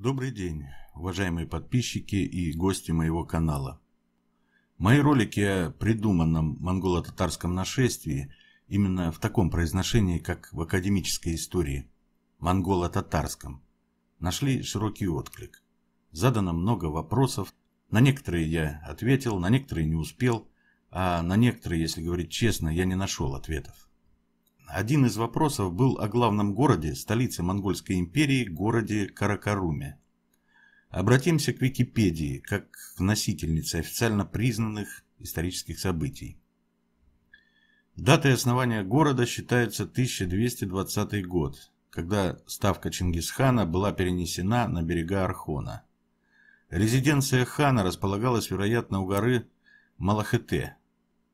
Добрый день, уважаемые подписчики и гости моего канала. Мои ролики о придуманном монголо-татарском нашествии именно в таком произношении, как в академической истории, монголо-татарском, нашли широкий отклик. Задано много вопросов, на некоторые я ответил, на некоторые не успел, а на некоторые, если говорить честно, я не нашел ответов. Один из вопросов был о главном городе, столице Монгольской империи, городе Каракаруме. Обратимся к Википедии, как к носительнице официально признанных исторических событий. Датой основания города считается 1220 год, когда ставка Чингисхана была перенесена на берега Архона. Резиденция хана располагалась, вероятно, у горы Малахете,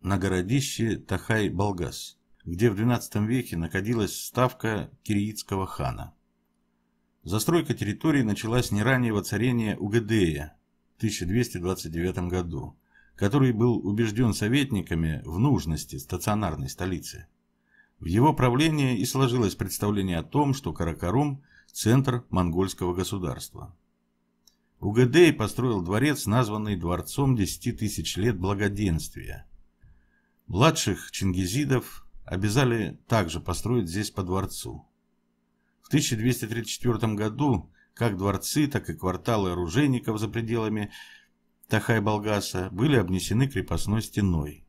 на городище Тахай-Болгас где в XII веке находилась ставка кириитского хана. Застройка территории началась не ранее воцарения Угадея в 1229 году, который был убежден советниками в нужности стационарной столицы. В его правлении и сложилось представление о том, что Каракарум – центр монгольского государства. Угадей построил дворец, названный Дворцом 10 тысяч лет благоденствия. Младших чингизидов обязали также построить здесь по дворцу. В 1234 году как дворцы, так и кварталы оружейников за пределами Тахай-Болгаса были обнесены крепостной стеной.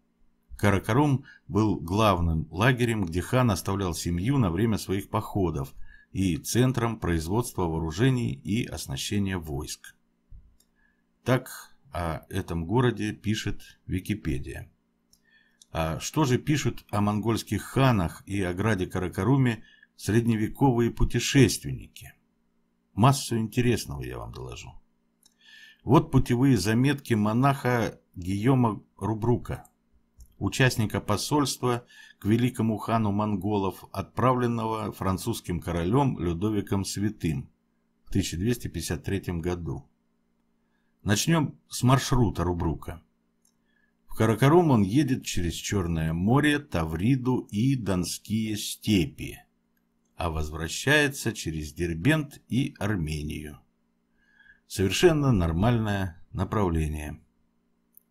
Каракарум был главным лагерем, где хан оставлял семью на время своих походов и центром производства вооружений и оснащения войск. Так о этом городе пишет Википедия. А что же пишут о монгольских ханах и о граде Каракаруме средневековые путешественники? Массу интересного я вам доложу. Вот путевые заметки монаха Гийома Рубрука, участника посольства к великому хану монголов, отправленного французским королем Людовиком Святым в 1253 году. Начнем с маршрута Рубрука. Каракарум он едет через Черное море, Тавриду и Донские степи, а возвращается через Дербент и Армению. Совершенно нормальное направление.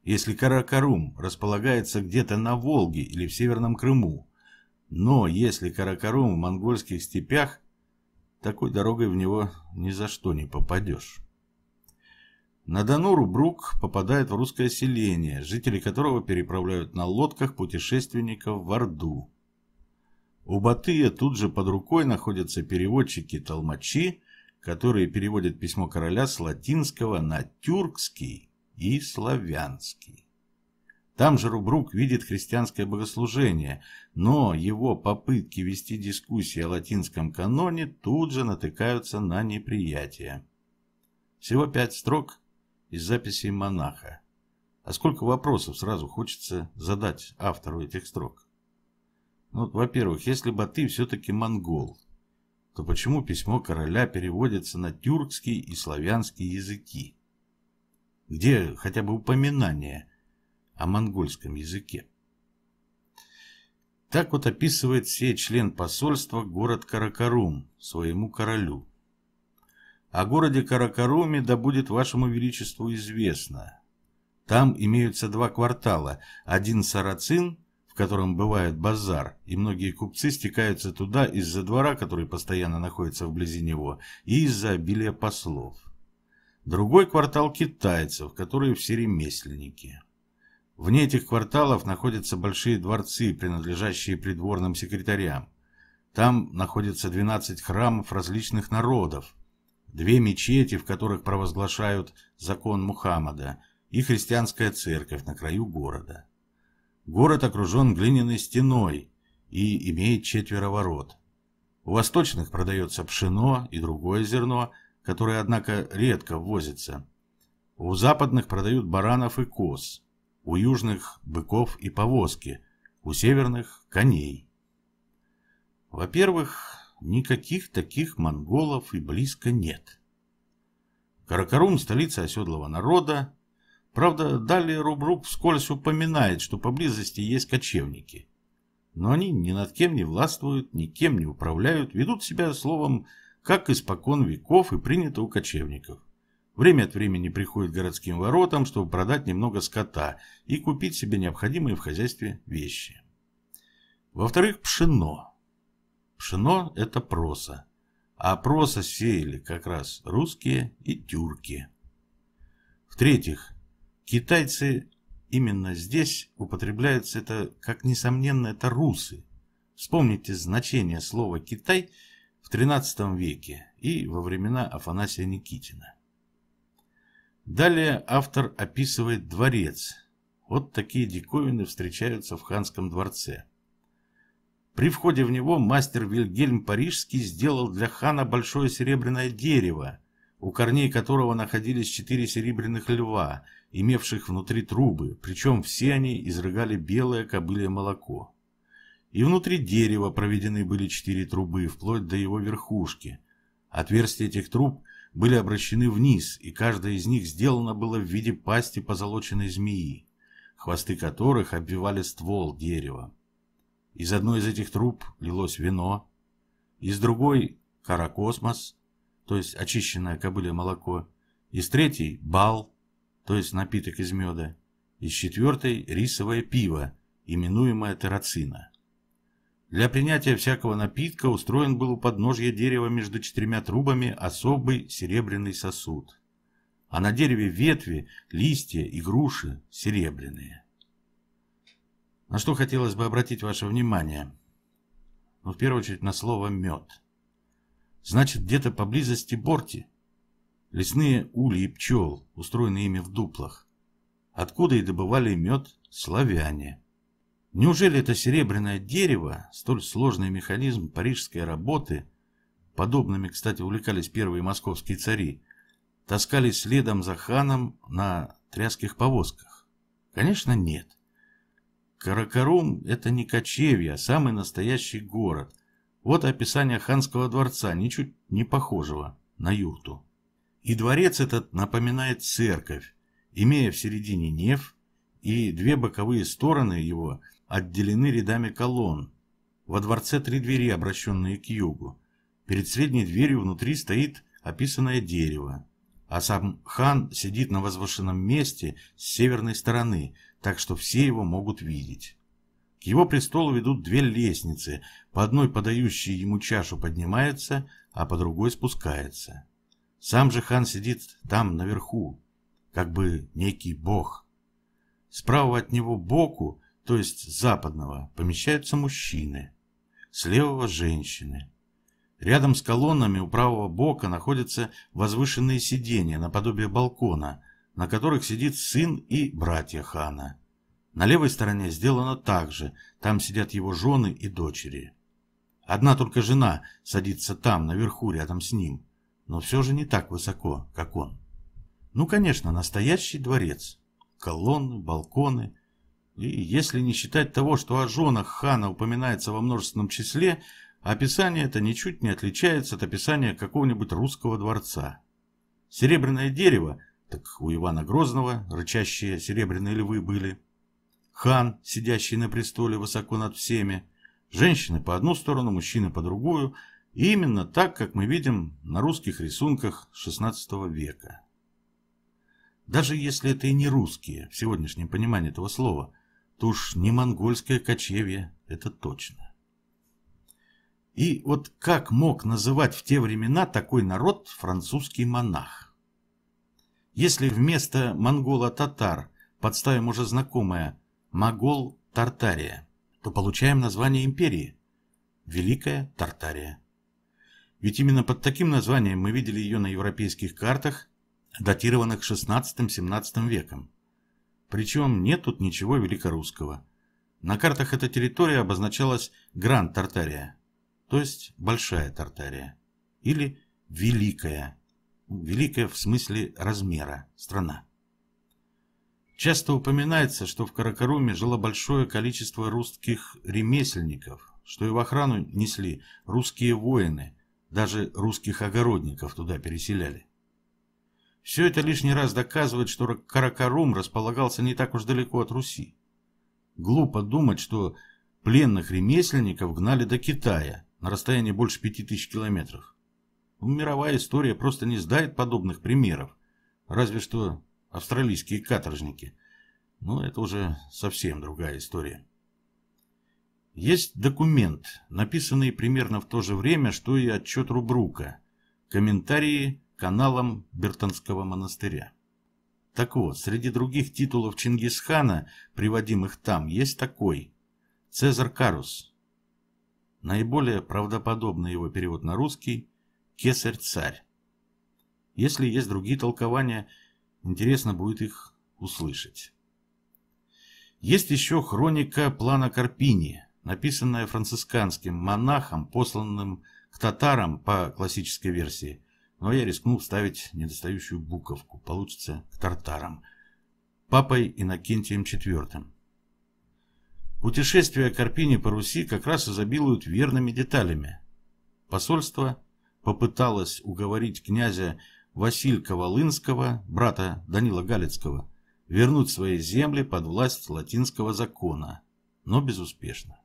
Если Каракарум располагается где-то на Волге или в Северном Крыму, но если Каракарум в монгольских степях, такой дорогой в него ни за что не попадешь. На Донору Брук попадает в русское селение, жители которого переправляют на лодках путешественников в Орду. У Батыя тут же под рукой находятся переводчики-толмачи, которые переводят письмо короля с латинского на тюркский и славянский. Там же Рубрук видит христианское богослужение, но его попытки вести дискуссии о латинском каноне тут же натыкаются на неприятие. Всего пять строк, из записей монаха. А сколько вопросов сразу хочется задать автору этих строк? Ну, вот, во-первых, если бы ты все-таки монгол, то почему письмо короля переводится на тюркский и славянский языки? Где хотя бы упоминание о монгольском языке? Так вот описывает все член посольства город Каракарум своему королю. О городе Каракаруме да будет вашему величеству известно. Там имеются два квартала, один Сарацин, в котором бывает базар, и многие купцы стекаются туда из-за двора, который постоянно находится вблизи него, и из-за обилия послов. Другой квартал китайцев, которые все ремесленники. Вне этих кварталов находятся большие дворцы, принадлежащие придворным секретарям. Там находятся 12 храмов различных народов, две мечети, в которых провозглашают закон Мухаммада, и христианская церковь на краю города. Город окружен глиняной стеной и имеет четверо ворот. У восточных продается пшено и другое зерно, которое, однако, редко ввозится. У западных продают баранов и коз, у южных – быков и повозки, у северных – коней. Во-первых, никаких таких монголов и близко нет. Каракарум – столица оседлого народа. Правда, далее Рубрук вскользь упоминает, что поблизости есть кочевники. Но они ни над кем не властвуют, никем не управляют, ведут себя, словом, как испокон веков и принято у кочевников. Время от времени приходят к городским воротам, чтобы продать немного скота и купить себе необходимые в хозяйстве вещи. Во-вторых, пшено – Пшено – это проса, а проса сеяли как раз русские и тюрки. В-третьих, китайцы именно здесь употребляются это, как несомненно, это русы. Вспомните значение слова «Китай» в XIII веке и во времена Афанасия Никитина. Далее автор описывает дворец. Вот такие диковины встречаются в ханском дворце – при входе в него мастер Вильгельм Парижский сделал для хана большое серебряное дерево, у корней которого находились четыре серебряных льва, имевших внутри трубы, причем все они изрыгали белое кобылье молоко. И внутри дерева проведены были четыре трубы, вплоть до его верхушки. Отверстия этих труб были обращены вниз, и каждая из них сделана была в виде пасти позолоченной змеи, хвосты которых обвивали ствол дерева. Из одной из этих труб лилось вино, из другой – каракосмос, то есть очищенное кобыле молоко, из третьей – бал, то есть напиток из меда, из четвертой – рисовое пиво, именуемое террацина. Для принятия всякого напитка устроен был у подножья дерева между четырьмя трубами особый серебряный сосуд, а на дереве ветви, листья и груши серебряные. На что хотелось бы обратить ваше внимание? Ну, в первую очередь на слово «мед». Значит, где-то поблизости борти. Лесные ули и пчел, устроенные ими в дуплах. Откуда и добывали мед славяне. Неужели это серебряное дерево, столь сложный механизм парижской работы, подобными, кстати, увлекались первые московские цари, таскались следом за ханом на тряских повозках? Конечно, нет. Каракорум — это не кочевье, а самый настоящий город. Вот описание ханского дворца, ничуть не похожего на юрту. И дворец этот напоминает церковь, имея в середине неф, и две боковые стороны его отделены рядами колонн. Во дворце три двери, обращенные к югу. Перед средней дверью внутри стоит описанное дерево, а сам хан сидит на возвышенном месте с северной стороны – так что все его могут видеть. К его престолу ведут две лестницы, по одной подающие ему чашу поднимается, а по другой спускается. Сам же хан сидит там наверху, как бы некий бог. Справа от него боку, то есть западного, помещаются мужчины, с левого – женщины. Рядом с колоннами у правого бока находятся возвышенные сидения, наподобие балкона, на которых сидит сын и братья хана. На левой стороне сделано так же, там сидят его жены и дочери. Одна только жена садится там, наверху, рядом с ним, но все же не так высоко, как он. Ну, конечно, настоящий дворец. Колонны, балконы. И если не считать того, что о женах хана упоминается во множественном числе, описание это ничуть не отличается от описания какого-нибудь русского дворца. Серебряное дерево – так у Ивана Грозного рычащие серебряные львы были. Хан, сидящий на престоле высоко над всеми. Женщины по одну сторону, мужчины по другую. И именно так, как мы видим на русских рисунках XVI века. Даже если это и не русские, в сегодняшнем понимании этого слова, то уж не монгольское кочевье, это точно. И вот как мог называть в те времена такой народ французский монах? Если вместо монгола татар подставим уже знакомое «Могол-Тартария», то получаем название империи – Великая Тартария. Ведь именно под таким названием мы видели ее на европейских картах, датированных 16-17 веком. Причем нет тут ничего великорусского. На картах эта территория обозначалась Гранд-Тартария, то есть Большая Тартария, или Великая великая в смысле размера страна. Часто упоминается, что в Каракаруме жило большое количество русских ремесленников, что и в охрану несли русские воины, даже русских огородников туда переселяли. Все это лишний раз доказывает, что Каракарум располагался не так уж далеко от Руси. Глупо думать, что пленных ремесленников гнали до Китая на расстоянии больше 5000 километров. Мировая история просто не знает подобных примеров. Разве что австралийские каторжники. Но это уже совсем другая история. Есть документ, написанный примерно в то же время, что и отчет Рубрука. Комментарии каналам Бертонского монастыря. Так вот, среди других титулов Чингисхана, приводимых там, есть такой. Цезарь Карус. Наиболее правдоподобный его перевод на русский – кесарь-царь. Если есть другие толкования, интересно будет их услышать. Есть еще хроника плана Карпини, написанная францисканским монахом, посланным к татарам по классической версии, но я рискнул вставить недостающую буковку, получится к тартарам, папой Иннокентием IV. Путешествия Карпини по Руси как раз изобилуют верными деталями. Посольство – попыталась уговорить князя Василька Волынского, брата Данила Галицкого, вернуть свои земли под власть латинского закона, но безуспешно.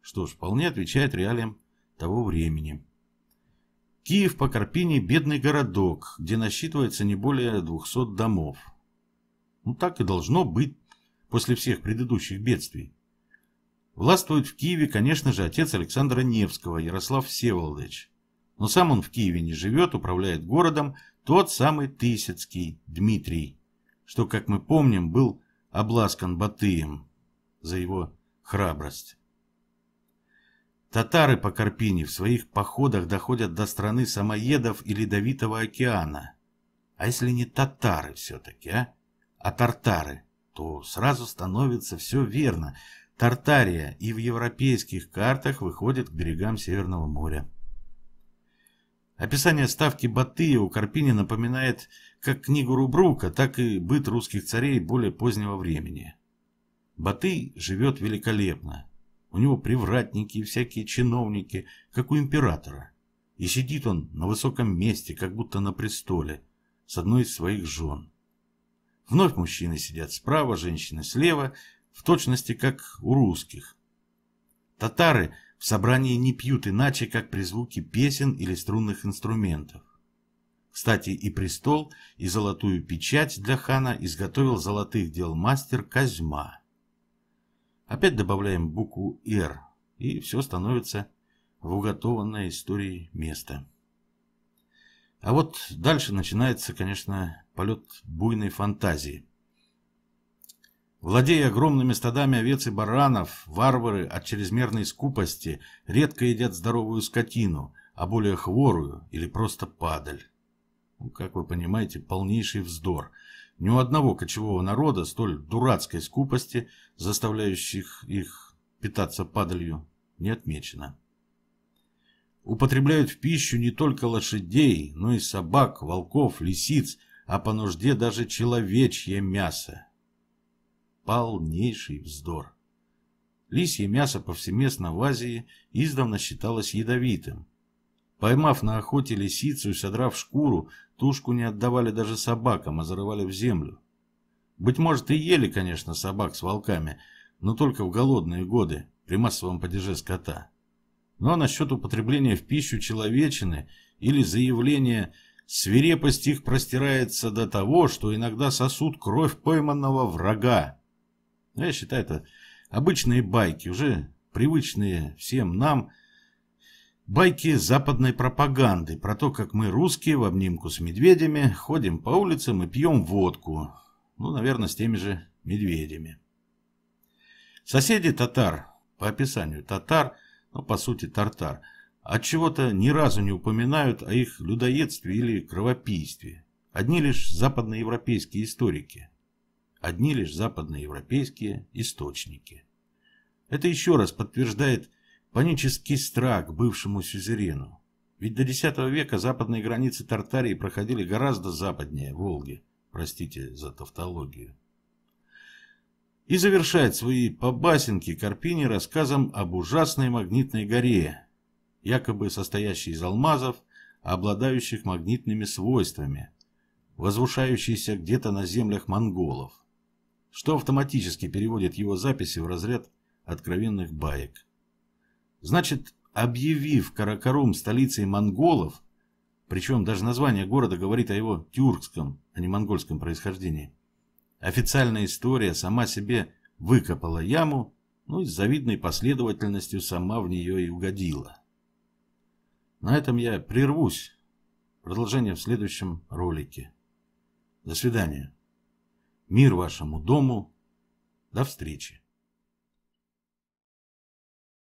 Что ж, вполне отвечает реалиям того времени. Киев по Карпине – бедный городок, где насчитывается не более 200 домов. Ну так и должно быть после всех предыдущих бедствий. Властвует в Киеве, конечно же, отец Александра Невского, Ярослав Всеволодович, но сам он в Киеве не живет, управляет городом тот самый Тысяцкий Дмитрий, что, как мы помним, был обласкан Батыем за его храбрость. Татары по Карпине в своих походах доходят до страны самоедов и Ледовитого океана. А если не татары все-таки, а? А тартары, то сразу становится все верно. Тартария и в европейских картах выходит к берегам Северного моря. Описание ставки Батыя у Карпини напоминает как книгу Рубрука, так и быт русских царей более позднего времени. Батый живет великолепно. У него привратники и всякие чиновники, как у императора. И сидит он на высоком месте, как будто на престоле, с одной из своих жен. Вновь мужчины сидят справа, женщины слева, в точности как у русских. Татары в собрании не пьют иначе, как при звуке песен или струнных инструментов. Кстати, и престол, и золотую печать для хана изготовил золотых дел мастер Козьма. Опять добавляем букву «Р», и все становится в уготованное историей место. А вот дальше начинается, конечно, полет буйной фантазии – Владея огромными стадами овец и баранов, варвары от чрезмерной скупости редко едят здоровую скотину, а более хворую или просто падаль. Ну, как вы понимаете, полнейший вздор. Ни у одного кочевого народа столь дурацкой скупости, заставляющих их питаться падалью, не отмечено. Употребляют в пищу не только лошадей, но и собак, волков, лисиц, а по нужде даже человечье мясо полнейший вздор. Лисье мясо повсеместно в Азии издавна считалось ядовитым. Поймав на охоте лисицу и содрав шкуру, тушку не отдавали даже собакам, а зарывали в землю. Быть может, и ели, конечно, собак с волками, но только в голодные годы, при массовом падеже скота. Ну а насчет употребления в пищу человечины или заявления свирепость их простирается до того, что иногда сосут кровь пойманного врага. Я считаю, это обычные байки, уже привычные всем нам байки западной пропаганды про то, как мы, русские, в обнимку с медведями ходим по улицам и пьем водку. Ну, наверное, с теми же медведями. Соседи татар, по описанию татар, но ну, по сути тартар, от чего-то ни разу не упоминают о их людоедстве или кровопийстве. Одни лишь западноевропейские историки – одни лишь западноевропейские источники. Это еще раз подтверждает панический страх бывшему сюзерену. Ведь до X века западные границы Тартарии проходили гораздо западнее Волги, простите за тавтологию. И завершает свои побасенки Карпини рассказом об ужасной магнитной горе, якобы состоящей из алмазов, обладающих магнитными свойствами, возвышающейся где-то на землях монголов что автоматически переводит его записи в разряд откровенных баек. Значит, объявив Каракарум столицей монголов, причем даже название города говорит о его тюркском, а не монгольском происхождении, официальная история сама себе выкопала яму, ну и с завидной последовательностью сама в нее и угодила. На этом я прервусь. Продолжение в следующем ролике. До свидания. Мир вашему дому. До встречи.